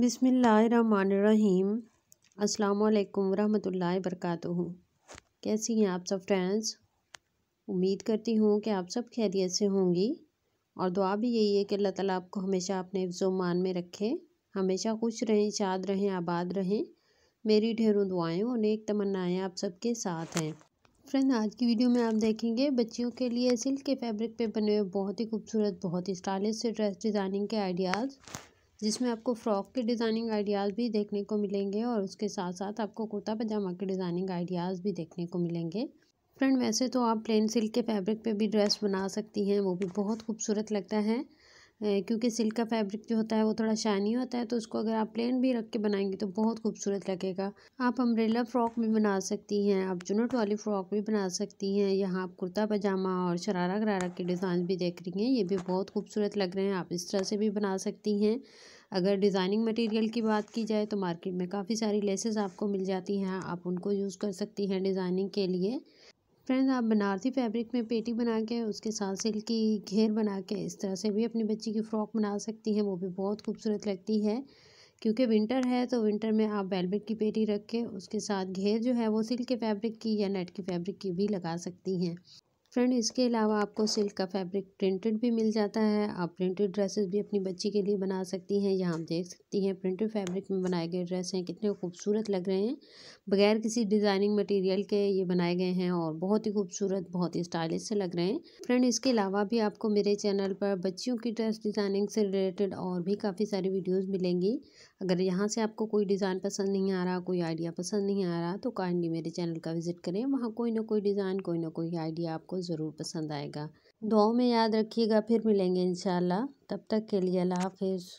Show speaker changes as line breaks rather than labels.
बिसमीम् अल्लाम वरहमतुल्लाहि वरकatuhu कैसी हैं आप सब फ्रेंड्स उम्मीद करती हूँ कि आप सब खैरियत से होंगी और दुआ भी यही है कि अल्लाह ताला आपको हमेशा अपने मान में रखे हमेशा खुश रहें शाद रहें आबाद रहें मेरी ढेरों दुआएं और नेक तमन्नाएं आप सबके साथ हैं फ्रेंड आज की वीडियो में आप देखेंगे बच्चियों के लिए सिल्क के फैब्रिक पे बने हुए बहुत ही खूबसूरत बहुत ही स्टाइलिश से ड्रेस डिज़ाइनिंग के आइडियाज़ जिसमें आपको फ़्रॉक के डिज़ाइनिंग आइडियाज़ भी देखने को मिलेंगे और उसके साथ साथ आपको कुर्ता पजामा के डिज़ाइनिंग आइडियाज़ भी देखने को मिलेंगे फ्रेंड वैसे तो आप प्लेन सिल्क के फैब्रिक पे भी ड्रेस बना सकती हैं वो भी बहुत खूबसूरत लगता है क्योंकि सिल्क का फैब्रिक जो होता है वो थोड़ा शाइनी होता है तो उसको अगर आप प्लेन भी रख के बनाएंगे तो बहुत खूबसूरत लगेगा आप अम्ब्रेला फ़्रॉक भी बना सकती हैं आप जुनट वाली फ़्रॉक भी बना सकती हैं यहाँ आप कुर्ता पजामा और शरारा गरारा के डिज़ाइन भी देख रही हैं ये भी बहुत खूबसूरत लग रहे हैं आप इस तरह से भी बना सकती हैं अगर डिज़ाइनिंग मटेरियल की बात की जाए तो मार्केट में काफ़ी सारी लेसेस आपको मिल जाती हैं आप उनको यूज़ कर सकती हैं डिज़ाइनिंग के लिए फ्रेंड्स आप बनारसी फैब्रिक में पेटी बना के उसके साथ सिल्क की घेर बना के इस तरह से भी अपनी बच्ची की फ़्रॉक बना सकती हैं वो भी बहुत खूबसूरत लगती है क्योंकि विंटर है तो विंटर में आप वेलबेट की पेटी रख के उसके साथ घेर जो है वो सिल्क के फैब्रिक की या नेट की फैब्रिक की भी लगा सकती हैं फ्रेंड इसके अलावा आपको सिल्क का फैब्रिक प्रिंटेड भी मिल जाता है आप प्रिंटेड ड्रेसेस भी अपनी बच्ची के लिए बना सकती हैं यहाँ आप देख सकती हैं प्रिंटेड फैब्रिक में बनाए गए ड्रेस हैं कितने खूबसूरत लग रहे हैं बगैर किसी डिज़ाइनिंग मटेरियल के ये बनाए गए हैं और बहुत ही खूबसूरत बहुत ही स्टाइलिश से लग रहे हैं फ्रेंड इसके अलावा भी आपको मेरे चैनल पर बच्चियों की ड्रेस डिज़ाइनिंग से रिलेटेड और भी काफ़ी सारी वीडियोज़ मिलेंगी अगर यहाँ से आपको कोई डिज़ाइन पसंद नहीं आ रहा कोई आइडिया पसंद नहीं आ रहा तो काइंडली मेरे चैनल का विज़िट करें वहाँ कोई ना कोई डिज़ाइन कोई ना कोई आइडिया आपको ज़रूर पसंद आएगा दुआओं में याद रखिएगा फिर मिलेंगे इन तब तक के लिए अल्लाह हाफिज़